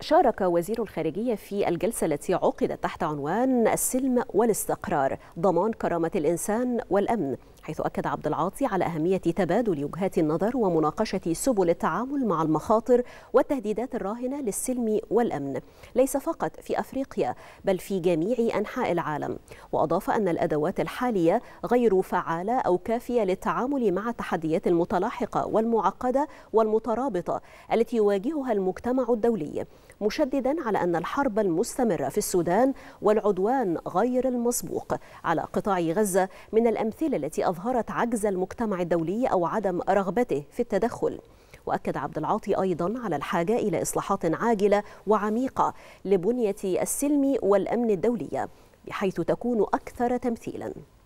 شارك وزير الخارجية في الجلسة التي عقدت تحت عنوان السلم والاستقرار ضمان كرامة الإنسان والأمن حيث أكد عبد العاطي على أهمية تبادل وجهات النظر ومناقشة سبل التعامل مع المخاطر والتهديدات الراهنة للسلم والأمن ليس فقط في أفريقيا بل في جميع أنحاء العالم وأضاف أن الأدوات الحالية غير فعالة أو كافية للتعامل مع التحديات المتلاحقة والمعقدة والمترابطة التي يواجهها المجتمع الدولي مشددا على أن الحرب المستمرة في السودان والعدوان غير المسبوق على قطاع غزة من الأمثلة التي أظهرت عجز المجتمع الدولي أو عدم رغبته في التدخل واكد عبد العاطي ايضا على الحاجه الى اصلاحات عاجله وعميقه لبنيه السلم والامن الدوليه بحيث تكون اكثر تمثيلا